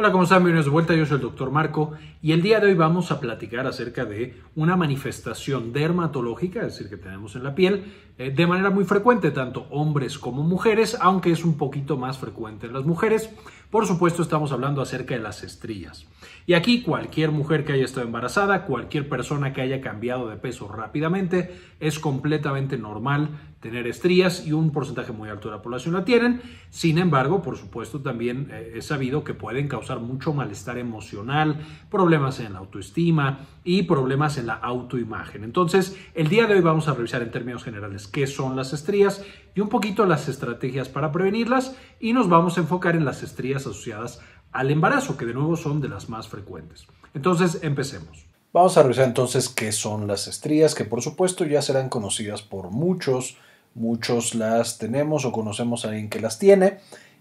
Hola, ¿cómo están? Bienvenidos de vuelta. Yo soy el doctor Marco y el día de hoy vamos a platicar acerca de una manifestación dermatológica, es decir, que tenemos en la piel eh, de manera muy frecuente, tanto hombres como mujeres, aunque es un poquito más frecuente en las mujeres. Por supuesto, estamos hablando acerca de las estrías. Y aquí cualquier mujer que haya estado embarazada, cualquier persona que haya cambiado de peso rápidamente, es completamente normal tener estrías y un porcentaje muy alto de la población la tienen. Sin embargo, por supuesto, también eh, es sabido que pueden causar mucho malestar emocional, problemas en la autoestima y problemas en la autoimagen. Entonces, el día de hoy vamos a revisar en términos generales qué son las estrías y un poquito las estrategias para prevenirlas y nos vamos a enfocar en las estrías asociadas al embarazo, que de nuevo son de las más frecuentes. Entonces, empecemos. Vamos a revisar entonces qué son las estrías, que por supuesto ya serán conocidas por muchos, muchos las tenemos o conocemos a alguien que las tiene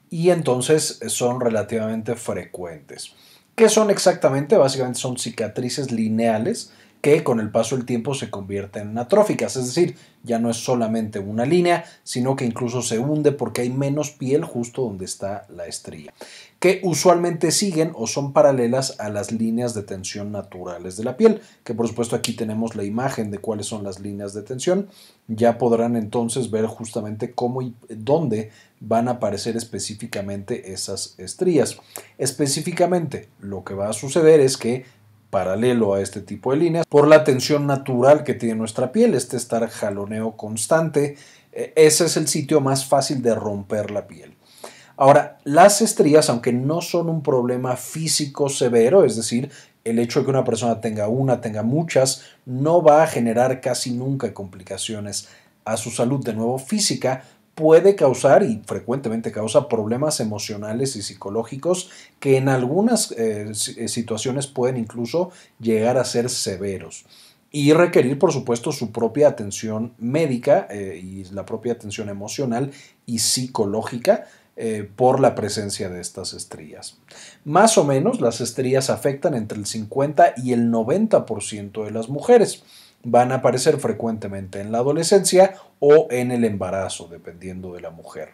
y entonces son relativamente frecuentes. ¿Qué son exactamente? Básicamente son cicatrices lineales que con el paso del tiempo se convierten en atróficas, es decir, ya no es solamente una línea, sino que incluso se hunde porque hay menos piel justo donde está la estría, que usualmente siguen o son paralelas a las líneas de tensión naturales de la piel, que por supuesto aquí tenemos la imagen de cuáles son las líneas de tensión, ya podrán entonces ver justamente cómo y dónde van a aparecer específicamente esas estrías. Específicamente, lo que va a suceder es que paralelo a este tipo de líneas, por la tensión natural que tiene nuestra piel, este estar jaloneo constante, e, ese es el sitio más fácil de romper la piel. Ahora, las estrías, aunque no son un problema físico severo, es decir, el hecho de que una persona tenga una, tenga muchas, no va a generar casi nunca complicaciones a su salud de nuevo física, puede causar y frecuentemente causa problemas emocionales y psicológicos que en algunas eh, situaciones pueden incluso llegar a ser severos y requerir por supuesto su propia atención médica eh, y la propia atención emocional y psicológica eh, por la presencia de estas estrías. Más o menos las estrías afectan entre el 50 y el 90% de las mujeres van a aparecer frecuentemente en la adolescencia o en el embarazo, dependiendo de la mujer.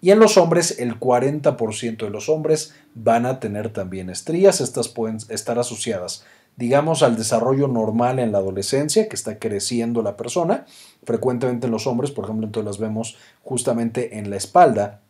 Y en los hombres, el 40% de los hombres van a tener también estrías. Estas pueden estar asociadas, digamos, al desarrollo normal en la adolescencia, que está creciendo la persona. Frecuentemente en los hombres, por ejemplo, entonces las vemos justamente en la espalda.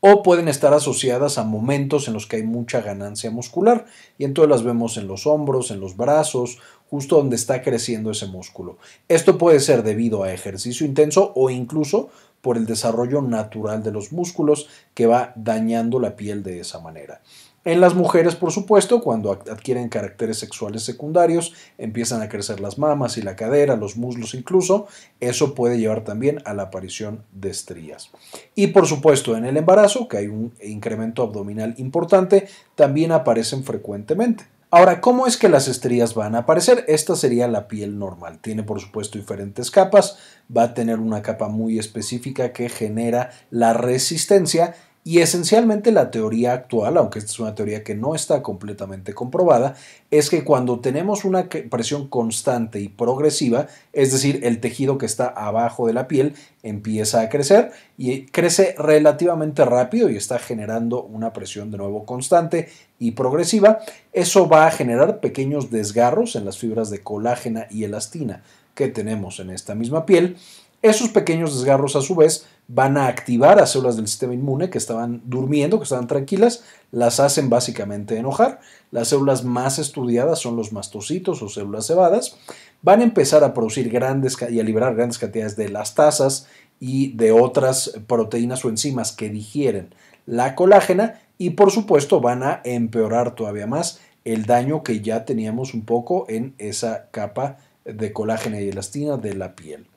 O pueden estar asociadas a momentos en los que hay mucha ganancia muscular y entonces las vemos en los hombros, en los brazos justo donde está creciendo ese músculo. Esto puede ser debido a ejercicio intenso o incluso por el desarrollo natural de los músculos que va dañando la piel de esa manera. En las mujeres, por supuesto, cuando adquieren caracteres sexuales secundarios, empiezan a crecer las mamas y la cadera, los muslos incluso, eso puede llevar también a la aparición de estrías. Y por supuesto, en el embarazo, que hay un incremento abdominal importante, también aparecen frecuentemente. Ahora, ¿cómo es que las estrías van a aparecer? Esta sería la piel normal. Tiene, por supuesto, diferentes capas. Va a tener una capa muy específica que genera la resistencia y esencialmente la teoría actual, aunque esta es una teoría que no está completamente comprobada, es que cuando tenemos una presión constante y progresiva, es decir, el tejido que está abajo de la piel empieza a crecer y crece relativamente rápido y está generando una presión de nuevo constante y progresiva, eso va a generar pequeños desgarros en las fibras de colágena y elastina que tenemos en esta misma piel. Esos pequeños desgarros a su vez van a activar a células del sistema inmune que estaban durmiendo, que estaban tranquilas, las hacen básicamente enojar. Las células más estudiadas son los mastocitos o células cebadas. Van a empezar a producir grandes y a liberar grandes cantidades de las tasas y de otras proteínas o enzimas que digieren la colágena y por supuesto van a empeorar todavía más el daño que ya teníamos un poco en esa capa de colágeno y elastina de la piel.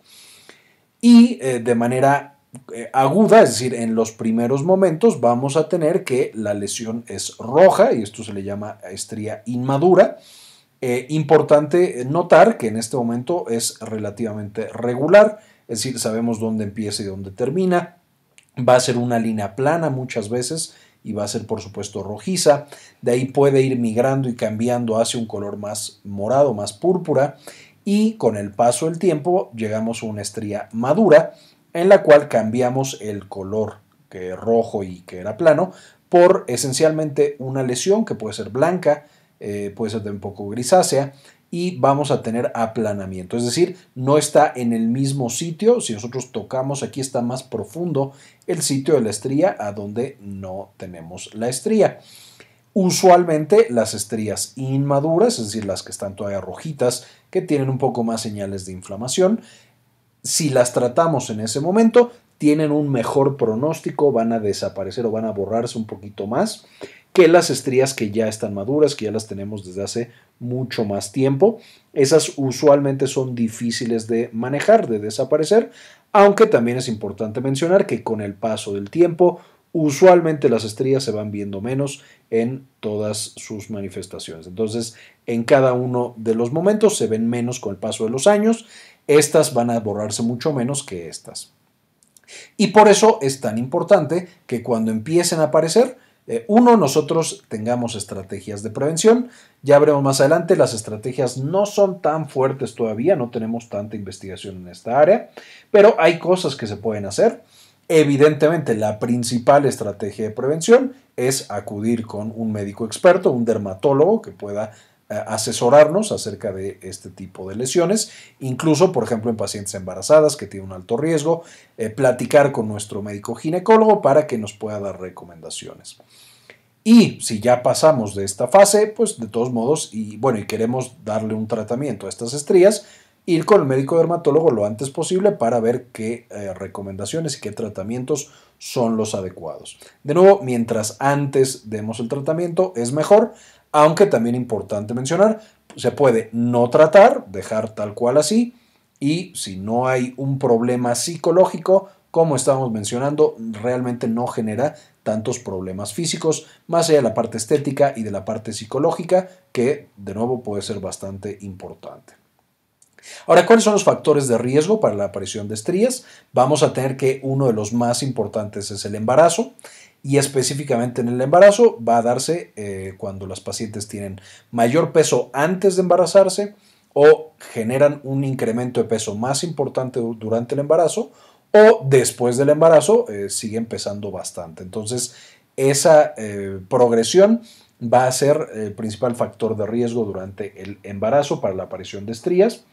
Y eh, de manera eh, aguda, es decir, en los primeros momentos vamos a tener que la lesión es roja y esto se le llama estría inmadura. Eh, importante eh, notar que en este momento es relativamente regular, es decir, sabemos dónde empieza y dónde termina. Va a ser una línea plana muchas veces y va a ser por supuesto rojiza. De ahí puede ir migrando y cambiando hacia un color más morado, más púrpura. Y con el paso del tiempo llegamos a una estría madura en la cual cambiamos el color que es rojo y que era plano por esencialmente una lesión que puede ser blanca, eh, puede ser de un poco grisácea y vamos a tener aplanamiento, es decir, no está en el mismo sitio, si nosotros tocamos aquí está más profundo el sitio de la estría a donde no tenemos la estría. Usualmente las estrías inmaduras, es decir, las que están todavía rojitas, que tienen un poco más señales de inflamación, si las tratamos en ese momento, tienen un mejor pronóstico, van a desaparecer o van a borrarse un poquito más que las estrías que ya están maduras, que ya las tenemos desde hace mucho más tiempo. Esas usualmente son difíciles de manejar, de desaparecer, aunque también es importante mencionar que con el paso del tiempo, usualmente las estrías se van viendo menos en todas sus manifestaciones. Entonces, en cada uno de los momentos se ven menos con el paso de los años estas van a borrarse mucho menos que estas. Y por eso es tan importante que cuando empiecen a aparecer, eh, uno, nosotros tengamos estrategias de prevención. Ya veremos más adelante, las estrategias no son tan fuertes todavía, no tenemos tanta investigación en esta área, pero hay cosas que se pueden hacer. Evidentemente, la principal estrategia de prevención es acudir con un médico experto, un dermatólogo que pueda eh, asesorarnos acerca de este tipo de lesiones, incluso, por ejemplo, en pacientes embarazadas que tienen un alto riesgo, eh, platicar con nuestro médico ginecólogo para que nos pueda dar recomendaciones. Y si ya pasamos de esta fase, pues de todos modos, y bueno, y queremos darle un tratamiento a estas estrías, ir con el médico dermatólogo lo antes posible para ver qué eh, recomendaciones y qué tratamientos son los adecuados. De nuevo, mientras antes demos el tratamiento, es mejor aunque también importante mencionar, se puede no tratar, dejar tal cual así, y si no hay un problema psicológico, como estábamos mencionando, realmente no genera tantos problemas físicos, más allá de la parte estética y de la parte psicológica, que de nuevo puede ser bastante importante. Ahora, ¿cuáles son los factores de riesgo para la aparición de estrías? Vamos a tener que uno de los más importantes es el embarazo y específicamente en el embarazo va a darse eh, cuando las pacientes tienen mayor peso antes de embarazarse o generan un incremento de peso más importante durante el embarazo o después del embarazo eh, siguen pesando bastante. Entonces, esa eh, progresión va a ser el principal factor de riesgo durante el embarazo para la aparición de estrías.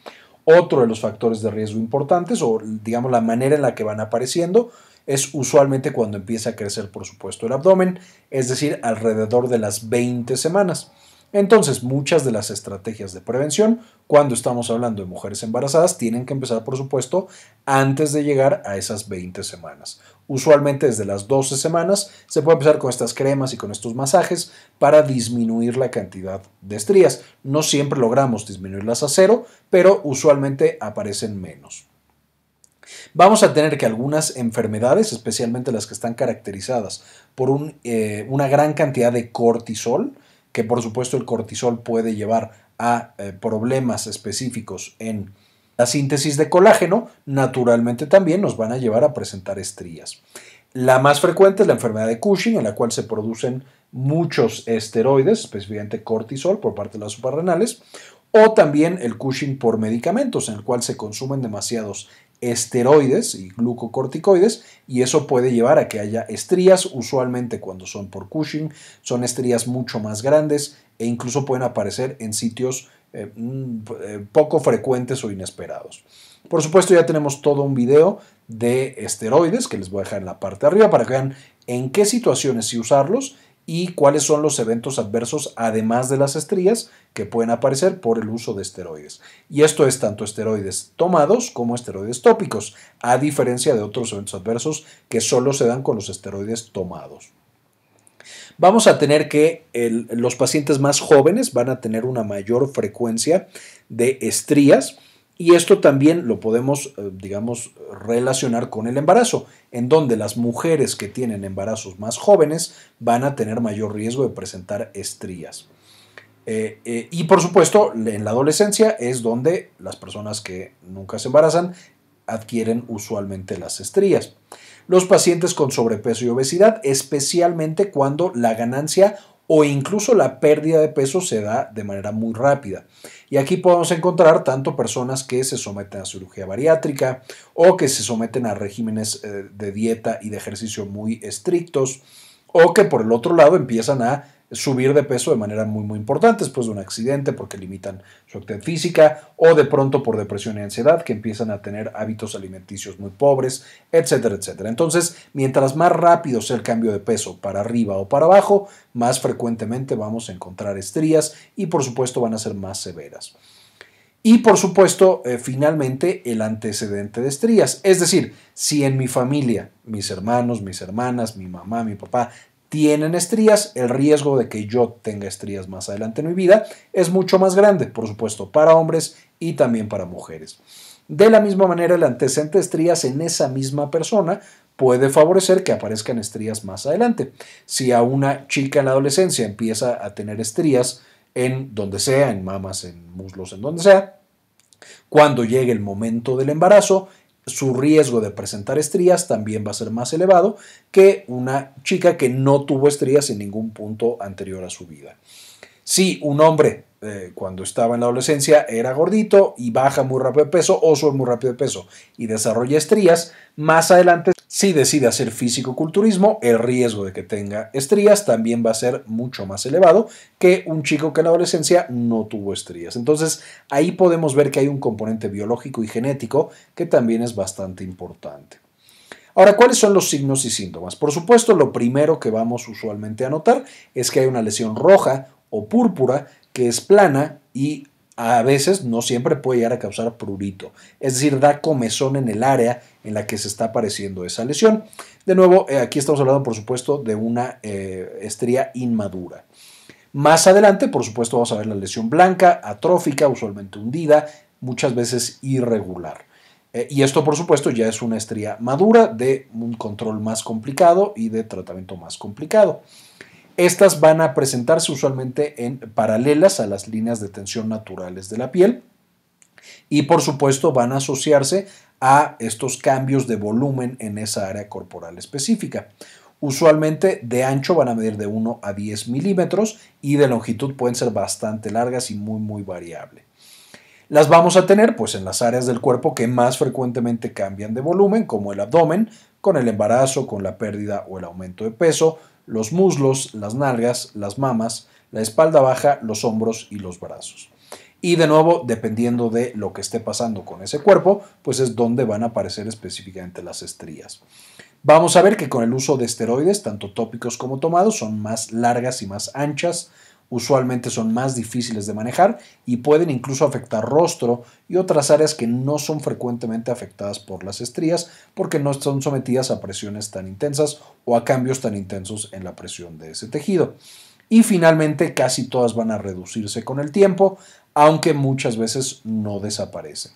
Otro de los factores de riesgo importantes, o digamos la manera en la que van apareciendo, es usualmente cuando empieza a crecer, por supuesto, el abdomen, es decir, alrededor de las 20 semanas. Entonces, muchas de las estrategias de prevención, cuando estamos hablando de mujeres embarazadas, tienen que empezar, por supuesto, antes de llegar a esas 20 semanas. Usualmente desde las 12 semanas se puede empezar con estas cremas y con estos masajes para disminuir la cantidad de estrías. No siempre logramos disminuirlas a cero, pero usualmente aparecen menos. Vamos a tener que algunas enfermedades, especialmente las que están caracterizadas por eh, una gran cantidad de cortisol, que por supuesto el cortisol puede llevar a eh, problemas específicos en la síntesis de colágeno, naturalmente también nos van a llevar a presentar estrías. La más frecuente es la enfermedad de Cushing, en la cual se producen muchos esteroides, específicamente cortisol por parte de las suprarrenales, o también el Cushing por medicamentos, en el cual se consumen demasiados esteroides y glucocorticoides y eso puede llevar a que haya estrías, usualmente cuando son por Cushing, son estrías mucho más grandes e incluso pueden aparecer en sitios eh, mm, eh, poco frecuentes o inesperados. Por supuesto ya tenemos todo un video de esteroides que les voy a dejar en la parte de arriba para que vean en qué situaciones si usarlos y cuáles son los eventos adversos, además de las estrías, que pueden aparecer por el uso de esteroides. Y esto es tanto esteroides tomados como esteroides tópicos, a diferencia de otros eventos adversos que solo se dan con los esteroides tomados. Vamos a tener que los pacientes más jóvenes van a tener una mayor frecuencia de estrías y esto también lo podemos, eh, digamos, relacionar con el embarazo, en donde las mujeres que tienen embarazos más jóvenes van a tener mayor riesgo de presentar estrías. Eh, eh, y por supuesto, en la adolescencia es donde las personas que nunca se embarazan adquieren usualmente las estrías. Los pacientes con sobrepeso y obesidad, especialmente cuando la ganancia o incluso la pérdida de peso se da de manera muy rápida. Y aquí podemos encontrar tanto personas que se someten a cirugía bariátrica o que se someten a regímenes eh, de dieta y de ejercicio muy estrictos o que por el otro lado empiezan a subir de peso de manera muy muy importante después de un accidente porque limitan su actividad física o de pronto por depresión y ansiedad que empiezan a tener hábitos alimenticios muy pobres, etcétera, etcétera. Entonces, mientras más rápido sea el cambio de peso para arriba o para abajo, más frecuentemente vamos a encontrar estrías y por supuesto van a ser más severas. Y por supuesto, eh, finalmente, el antecedente de estrías. Es decir, si en mi familia, mis hermanos, mis hermanas, mi mamá, mi papá tienen estrías, el riesgo de que yo tenga estrías más adelante en mi vida es mucho más grande, por supuesto, para hombres y también para mujeres. De la misma manera, el antecedente de estrías en esa misma persona puede favorecer que aparezcan estrías más adelante. Si a una chica en la adolescencia empieza a tener estrías en donde sea, en mamas, en muslos, en donde sea, cuando llegue el momento del embarazo, su riesgo de presentar estrías también va a ser más elevado que una chica que no tuvo estrías en ningún punto anterior a su vida. Si un hombre eh, cuando estaba en la adolescencia era gordito y baja muy rápido de peso o sube muy rápido de peso y desarrolla estrías, más adelante si decide hacer físico-culturismo, el riesgo de que tenga estrías también va a ser mucho más elevado que un chico que en la adolescencia no tuvo estrías. Entonces ahí podemos ver que hay un componente biológico y genético que también es bastante importante. Ahora, ¿cuáles son los signos y síntomas? Por supuesto, lo primero que vamos usualmente a notar es que hay una lesión roja o púrpura que es plana y a veces no siempre puede llegar a causar prurito, es decir, da comezón en el área en la que se está apareciendo esa lesión. De nuevo, eh, aquí estamos hablando, por supuesto, de una eh, estría inmadura. Más adelante, por supuesto, vamos a ver la lesión blanca, atrófica, usualmente hundida, muchas veces irregular. Eh, y esto, por supuesto, ya es una estría madura de un control más complicado y de tratamiento más complicado. Estas van a presentarse usualmente en paralelas a las líneas de tensión naturales de la piel y por supuesto van a asociarse a estos cambios de volumen en esa área corporal específica. Usualmente de ancho van a medir de 1 a 10 milímetros y de longitud pueden ser bastante largas y muy muy variable. Las vamos a tener pues en las áreas del cuerpo que más frecuentemente cambian de volumen como el abdomen, con el embarazo, con la pérdida o el aumento de peso, los muslos, las nalgas, las mamas, la espalda baja, los hombros y los brazos. Y de nuevo, dependiendo de lo que esté pasando con ese cuerpo, pues es donde van a aparecer específicamente las estrías. Vamos a ver que con el uso de esteroides, tanto tópicos como tomados, son más largas y más anchas usualmente son más difíciles de manejar y pueden incluso afectar rostro y otras áreas que no son frecuentemente afectadas por las estrías porque no están sometidas a presiones tan intensas o a cambios tan intensos en la presión de ese tejido. Y finalmente casi todas van a reducirse con el tiempo, aunque muchas veces no desaparecen.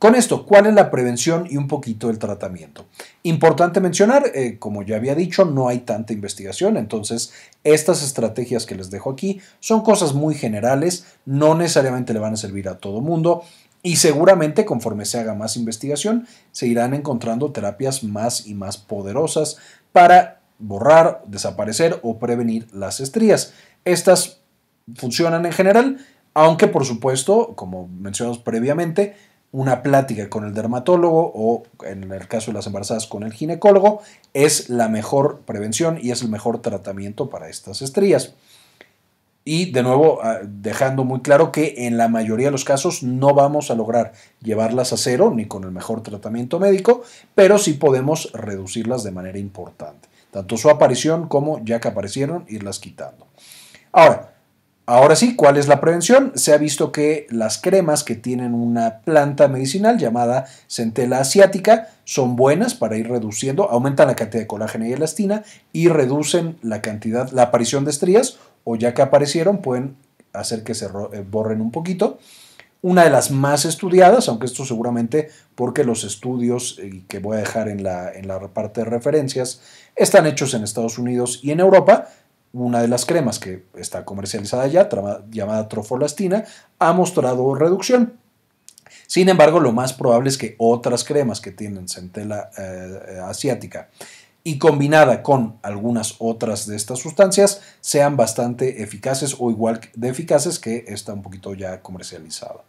Con esto, ¿cuál es la prevención y un poquito el tratamiento? Importante mencionar, eh, como ya había dicho, no hay tanta investigación, entonces estas estrategias que les dejo aquí son cosas muy generales, no necesariamente le van a servir a todo mundo y seguramente conforme se haga más investigación se irán encontrando terapias más y más poderosas para borrar, desaparecer o prevenir las estrías. Estas funcionan en general, aunque por supuesto, como mencionamos previamente, una plática con el dermatólogo o en el caso de las embarazadas con el ginecólogo es la mejor prevención y es el mejor tratamiento para estas estrías. Y de nuevo, ah, dejando muy claro que en la mayoría de los casos no vamos a lograr llevarlas a cero ni con el mejor tratamiento médico, pero sí podemos reducirlas de manera importante, tanto su aparición como ya que aparecieron, irlas quitando. Ahora, Ahora sí, ¿cuál es la prevención? Se ha visto que las cremas que tienen una planta medicinal llamada centela asiática son buenas para ir reduciendo, aumentan la cantidad de colágeno y elastina y reducen la cantidad, la aparición de estrías o ya que aparecieron pueden hacer que se eh, borren un poquito. Una de las más estudiadas, aunque esto seguramente porque los estudios eh, que voy a dejar en la, en la parte de referencias están hechos en Estados Unidos y en Europa, una de las cremas que está comercializada ya, llamada trofolastina, ha mostrado reducción. Sin embargo, lo más probable es que otras cremas que tienen centela eh, eh, asiática y combinada con algunas otras de estas sustancias sean bastante eficaces o igual de eficaces que esta un poquito ya comercializada.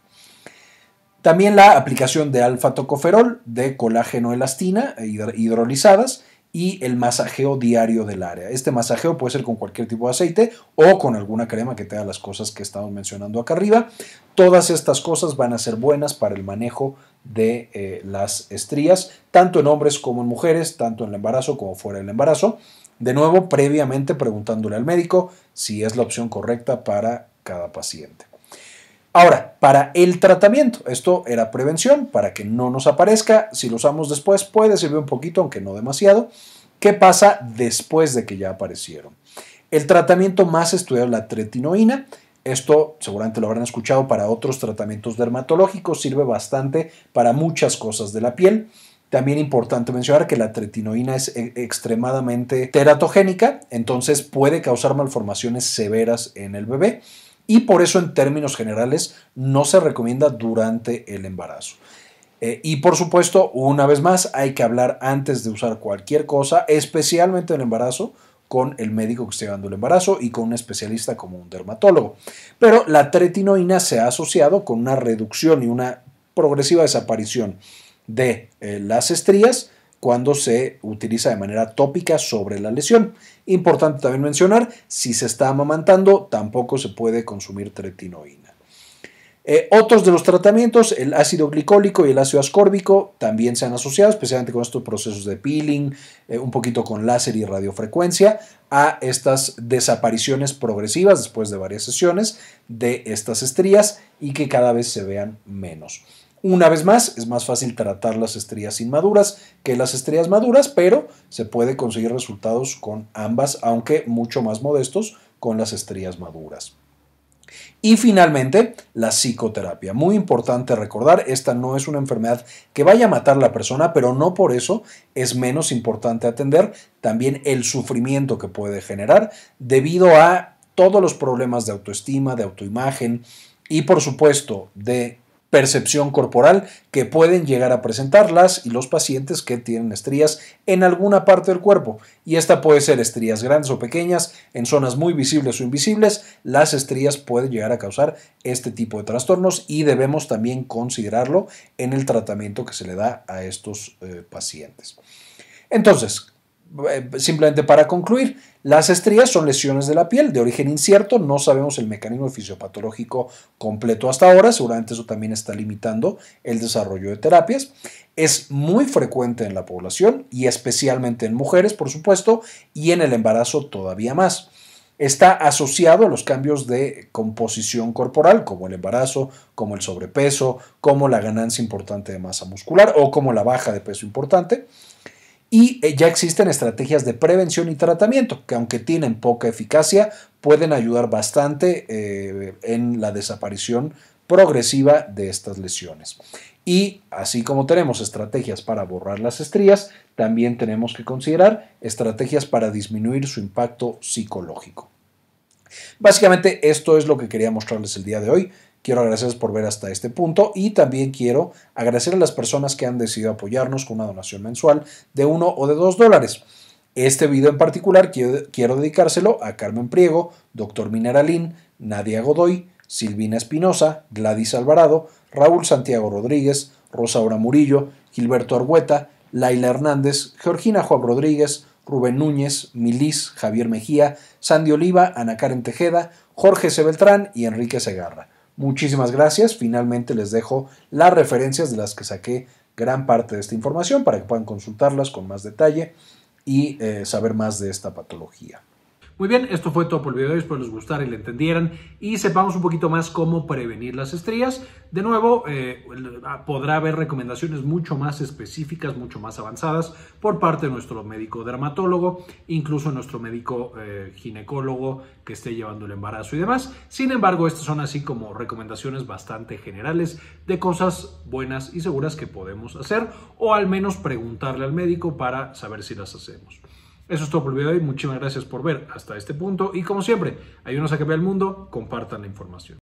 También la aplicación de alfa-tocoferol de colágeno elastina eh, hidrolizadas y el masajeo diario del área. Este masajeo puede ser con cualquier tipo de aceite o con alguna crema que tenga las cosas que estamos mencionando acá arriba. Todas estas cosas van a ser buenas para el manejo de eh, las estrías, tanto en hombres como en mujeres, tanto en el embarazo como fuera del embarazo. De nuevo, previamente preguntándole al médico si es la opción correcta para cada paciente. Ahora, para el tratamiento, esto era prevención, para que no nos aparezca, si lo usamos después puede servir un poquito, aunque no demasiado. ¿Qué pasa después de que ya aparecieron? El tratamiento más estudiado es la tretinoína. Esto seguramente lo habrán escuchado para otros tratamientos dermatológicos, sirve bastante para muchas cosas de la piel. También importante mencionar que la tretinoína es e-, extremadamente teratogénica, entonces puede causar malformaciones severas en el bebé y por eso en términos generales no se recomienda durante el embarazo. Eh, y por supuesto, una vez más, hay que hablar antes de usar cualquier cosa, especialmente el embarazo, con el médico que esté llevando el embarazo y con un especialista como un dermatólogo. Pero la tretinoína se ha asociado con una reducción y una progresiva desaparición de eh, las estrías, cuando se utiliza de manera tópica sobre la lesión. Importante también mencionar, si se está amamantando, tampoco se puede consumir tretinoína. Eh, otros de los tratamientos, el ácido glicólico y el ácido ascórbico, también se han asociado, especialmente con estos procesos de peeling, eh, un poquito con láser y radiofrecuencia, a estas desapariciones progresivas después de varias sesiones de estas estrías y que cada vez se vean menos. Una vez más, es más fácil tratar las estrías inmaduras que las estrías maduras, pero se puede conseguir resultados con ambas, aunque mucho más modestos con las estrías maduras. Y finalmente, la psicoterapia. Muy importante recordar, esta no es una enfermedad que vaya a matar a la persona, pero no por eso es menos importante atender también el sufrimiento que puede generar debido a todos los problemas de autoestima, de autoimagen y por supuesto de percepción corporal que pueden llegar a presentarlas y los pacientes que tienen estrías en alguna parte del cuerpo. Y esta puede ser estrías grandes o pequeñas, en zonas muy visibles o invisibles. Las estrías pueden llegar a causar este tipo de trastornos y debemos también considerarlo en el tratamiento que se le da a estos eh, pacientes. Entonces, eh, simplemente para concluir, las estrías son lesiones de la piel de origen incierto, no sabemos el mecanismo fisiopatológico completo hasta ahora, seguramente eso también está limitando el desarrollo de terapias. Es muy frecuente en la población y especialmente en mujeres, por supuesto, y en el embarazo todavía más. Está asociado a los cambios de composición corporal, como el embarazo, como el sobrepeso, como la ganancia importante de masa muscular o como la baja de peso importante y eh, ya existen estrategias de prevención y tratamiento que aunque tienen poca eficacia pueden ayudar bastante eh, en la desaparición progresiva de estas lesiones. Y así como tenemos estrategias para borrar las estrías, también tenemos que considerar estrategias para disminuir su impacto psicológico. Básicamente esto es lo que quería mostrarles el día de hoy. Quiero agradecerles por ver hasta este punto y también quiero agradecer a las personas que han decidido apoyarnos con una donación mensual de 1 o de 2 dólares. Este video en particular quiero, dedicárselo a Carmen Priego, Doctor Mineralín, Nadia Godoy, Silvina Espinosa, Gladys Alvarado, Raúl Santiago Rodríguez, Rosaura Murillo, Gilberto Argueta, Laila Hernández, Georgina Juan Rodríguez, Rubén Núñez, Milis, Javier Mejía, Sandy Oliva, Ana Karen Tejeda, Jorge C. y Enrique Segarra. Muchísimas gracias. Finalmente les dejo las referencias de las que saqué gran parte de esta información para que puedan consultarlas con más detalle y eh, saber más de esta patología. Muy bien, esto fue todo por el video de hoy. Espero les gustara y le entendieran y sepamos un poquito más cómo prevenir las estrías. De nuevo, eh, ah, podrá haber recomendaciones mucho más específicas, mucho más avanzadas por parte de nuestro médico dermatólogo, incluso nuestro médico eh, ginecólogo que esté llevando el embarazo y demás. Sin embargo, estas son así como recomendaciones bastante generales de cosas buenas y seguras que podemos hacer o al menos preguntarle al médico para saber si las hacemos. Eso es todo por el video de hoy. Muchísimas gracias por ver hasta este punto. Y como siempre, ayúdenos a que el mundo, compartan la información.